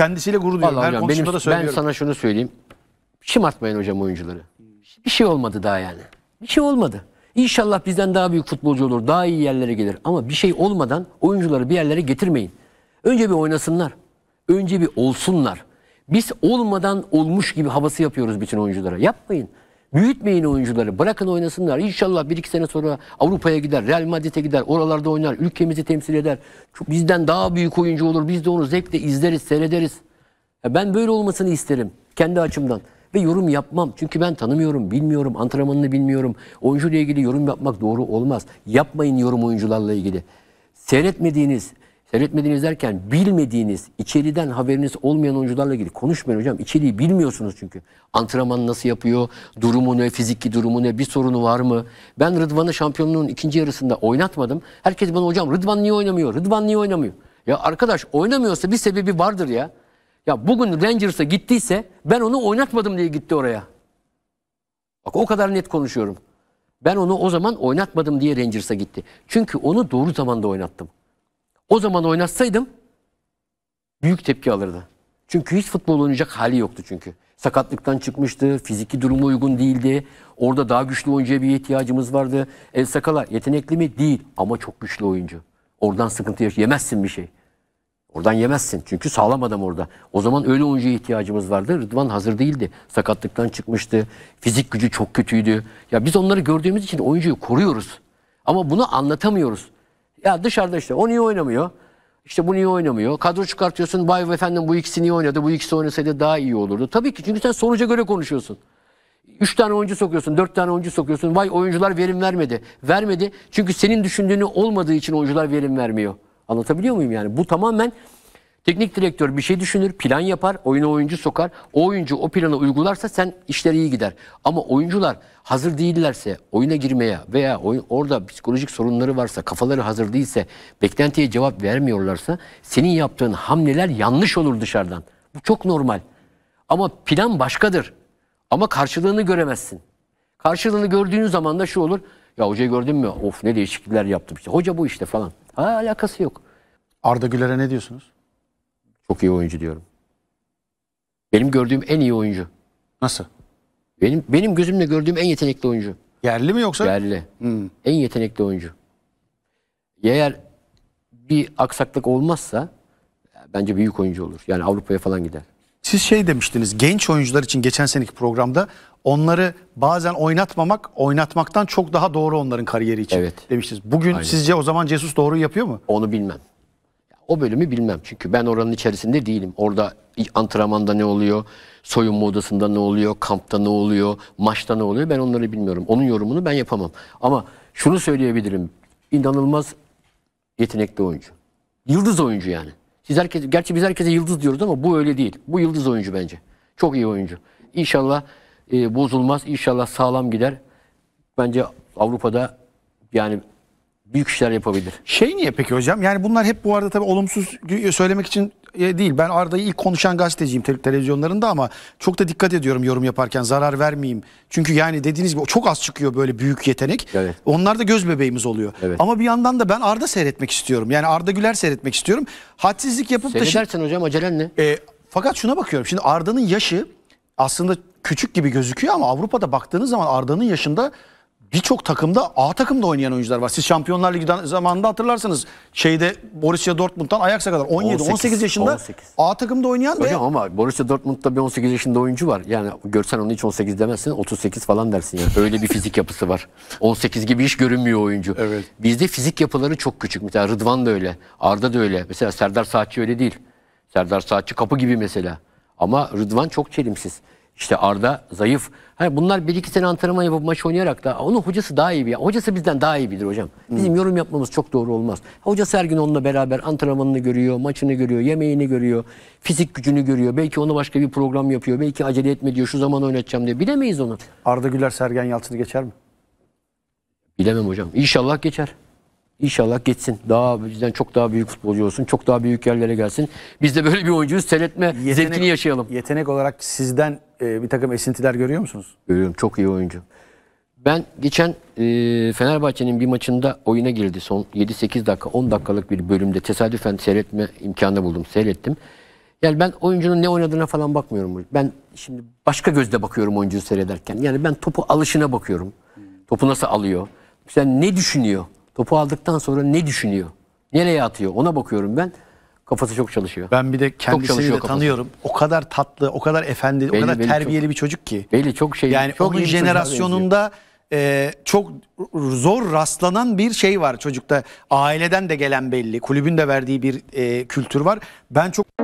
Kendisiyle gurur duyuyorum. Her hocam, benim, da söylüyorum. Ben sana şunu söyleyeyim. atmayın hocam oyuncuları. Bir şey olmadı daha yani. Bir şey olmadı. İnşallah bizden daha büyük futbolcu olur, daha iyi yerlere gelir. Ama bir şey olmadan oyuncuları bir yerlere getirmeyin. Önce bir oynasınlar. Önce bir olsunlar. Biz olmadan olmuş gibi havası yapıyoruz bütün oyunculara. Yapmayın. Büyütmeyin oyuncuları. Bırakın oynasınlar. İnşallah bir iki sene sonra Avrupa'ya gider. Real Madrid'e gider. Oralarda oynar. Ülkemizi temsil eder. Çok bizden daha büyük oyuncu olur. Biz de onu zevkle izleriz, seyrederiz. Ya ben böyle olmasını isterim. Kendi açımdan. Ve yorum yapmam. Çünkü ben tanımıyorum, bilmiyorum, antrenmanını bilmiyorum. Oyuncuyla ilgili yorum yapmak doğru olmaz. Yapmayın yorum oyuncularla ilgili. Seyretmediğiniz, Seyretmediğiniz derken bilmediğiniz, içeriden haberiniz olmayan oyuncularla ilgili konuşmayın hocam. İçeriği bilmiyorsunuz çünkü. Antrenman nasıl yapıyor, durumu ne, fiziki durumu ne, bir sorunu var mı? Ben Rıdvan'ı şampiyonluğun ikinci yarısında oynatmadım. Herkes bana hocam Rıdvan niye oynamıyor, Rıdvan niye oynamıyor? Ya arkadaş oynamıyorsa bir sebebi vardır ya. Ya bugün Rangers'a gittiyse ben onu oynatmadım diye gitti oraya. Bak o kadar net konuşuyorum. Ben onu o zaman oynatmadım diye Rangers'a gitti. Çünkü onu doğru zamanda oynattım. O zaman oynatsaydım büyük tepki alırdı. Çünkü hiç futbol oynayacak hali yoktu çünkü. Sakatlıktan çıkmıştı, fiziki durumu uygun değildi. Orada daha güçlü oyuncuya bir ihtiyacımız vardı. El Sakala yetenekli mi? Değil ama çok güçlü oyuncu. Oradan sıkıntı yaş yemezsin bir şey. Oradan yemezsin çünkü sağlam adam orada. O zaman öyle oyuncuya ihtiyacımız vardı. Rıdvan hazır değildi. Sakatlıktan çıkmıştı. Fizik gücü çok kötüydü. Ya biz onları gördüğümüz için oyuncuyu koruyoruz. Ama bunu anlatamıyoruz. Ya dışarıda işte o niye oynamıyor? İşte bu niye oynamıyor? Kadro çıkartıyorsun. bay efendim bu ikisi niye oynadı? Bu ikisi oynasaydı daha iyi olurdu. Tabii ki çünkü sen sonuca göre konuşuyorsun. 3 tane oyuncu sokuyorsun, 4 tane oyuncu sokuyorsun. Vay oyuncular verim vermedi. Vermedi çünkü senin düşündüğünü olmadığı için oyuncular verim vermiyor. Anlatabiliyor muyum yani? Bu tamamen Teknik direktör bir şey düşünür, plan yapar, oyuna oyuncu sokar. O oyuncu o planı uygularsa sen işler iyi gider. Ama oyuncular hazır değillerse oyuna girmeye veya oyun, orada psikolojik sorunları varsa, kafaları hazır değilse, beklentiye cevap vermiyorlarsa senin yaptığın hamleler yanlış olur dışarıdan. Bu çok normal. Ama plan başkadır. Ama karşılığını göremezsin. Karşılığını gördüğün zaman da şu olur. Ya hocayı gördün mü? Of ne değişiklikler yaptım işte. Hoca bu işte falan. Ha alakası yok. Arda Güler'e ne diyorsunuz? Çok iyi oyuncu diyorum. Benim gördüğüm en iyi oyuncu. Nasıl? Benim benim gözümle gördüğüm en yetenekli oyuncu. Yerli mi yoksa? Yerli. Hmm. En yetenekli oyuncu. Eğer bir aksaklık olmazsa bence büyük oyuncu olur. Yani Avrupa'ya falan gider. Siz şey demiştiniz genç oyuncular için geçen seneki programda onları bazen oynatmamak oynatmaktan çok daha doğru onların kariyeri için evet. demiştiniz. Bugün Aynen. sizce o zaman Jesus doğru yapıyor mu? Onu bilmem. O bölümü bilmem. Çünkü ben oranın içerisinde değilim. Orada antrenmanda ne oluyor, soyunma odasında ne oluyor, kampta ne oluyor, maçta ne oluyor ben onları bilmiyorum. Onun yorumunu ben yapamam. Ama şunu söyleyebilirim. İnanılmaz yetenekli oyuncu. Yıldız oyuncu yani. Siz herkes, gerçi biz herkese yıldız diyoruz ama bu öyle değil. Bu yıldız oyuncu bence. Çok iyi oyuncu. İnşallah e, bozulmaz. İnşallah sağlam gider. Bence Avrupa'da yani büyük işler yapabilir. Şey niye peki hocam? Yani bunlar hep bu arada tabii olumsuz söylemek için e, değil. Ben Arda'yı ilk konuşan gazeteciyim televizyonlarında ama çok da dikkat ediyorum yorum yaparken zarar vermeyeyim. Çünkü yani dediğiniz gibi çok az çıkıyor böyle büyük yetenek. Evet. Onlar da göz bebeğimiz oluyor. Evet. Ama bir yandan da ben Arda seyretmek istiyorum. Yani Arda Güler seyretmek istiyorum. Hadsizlik yapıp Seyredersin da... Seyredersin hocam acelen ne? E, fakat şuna bakıyorum. Şimdi Arda'nın yaşı aslında küçük gibi gözüküyor ama Avrupa'da baktığınız zaman Arda'nın yaşında birçok takımda A takımda oynayan oyuncular var. Siz Şampiyonlar Ligi zamanında hatırlarsınız. Şeyde Borussia Dortmund'dan Ajax'a kadar 17 18, 18 yaşında 18. A takımda oynayan Hocam ve... ama Borussia Dortmund'da bir 18 yaşında oyuncu var. Yani görsen onu hiç 18 demezsin 38 falan dersin yani. Öyle bir fizik yapısı var. 18 gibi hiç görünmüyor oyuncu. Evet. Bizde fizik yapıları çok küçük. Mesela Rıdvan da öyle. Arda da öyle. Mesela Serdar Saatçi öyle değil. Serdar Saatçi kapı gibi mesela. Ama Rıdvan çok çelimsiz. İşte Arda zayıf. Hani bunlar bir iki sene antrenman yapıp maç oynayarak da onun hocası daha iyi bir. Hocası bizden daha iyi bilir hocam. Bizim yorum yapmamız çok doğru olmaz. Hocası her gün onunla beraber antrenmanını görüyor, maçını görüyor, yemeğini görüyor, fizik gücünü görüyor. Belki onu başka bir program yapıyor. Belki acele etme diyor şu zaman oynatacağım diye. Bilemeyiz onu. Arda Güler Sergen Yalçın'ı geçer mi? Bilemem hocam. İnşallah geçer. İnşallah gitsin. Daha bizden çok daha büyük futbolcu olsun. Çok daha büyük yerlere gelsin. Biz de böyle bir oyuncuyuz. Seyretme yetenek, zevkini yaşayalım. Yetenek olarak sizden e, bir takım esintiler görüyor musunuz? Görüyorum. Çok iyi oyuncu. Ben geçen e, Fenerbahçe'nin bir maçında oyuna girdi. Son 7-8 dakika 10 dakikalık bir bölümde tesadüfen seyretme imkanı buldum. Seyrettim. Yani ben oyuncunun ne oynadığına falan bakmıyorum. Ben şimdi başka gözle bakıyorum oyuncuyu seyrederken. Yani ben topu alışına bakıyorum. Topu nasıl alıyor? Sen ne düşünüyor? Topu aldıktan sonra ne düşünüyor? Nereye atıyor? Ona bakıyorum ben. Kafası çok çalışıyor. Ben bir de kendisini de tanıyorum. O kadar tatlı, o kadar efendi, belli, o kadar terbiyeli çok, bir çocuk ki. Belli çok şey. Yani çok onun jenerasyonunda e, çok zor rastlanan bir şey var çocukta. Aileden de gelen belli. Kulübün de verdiği bir e, kültür var. Ben çok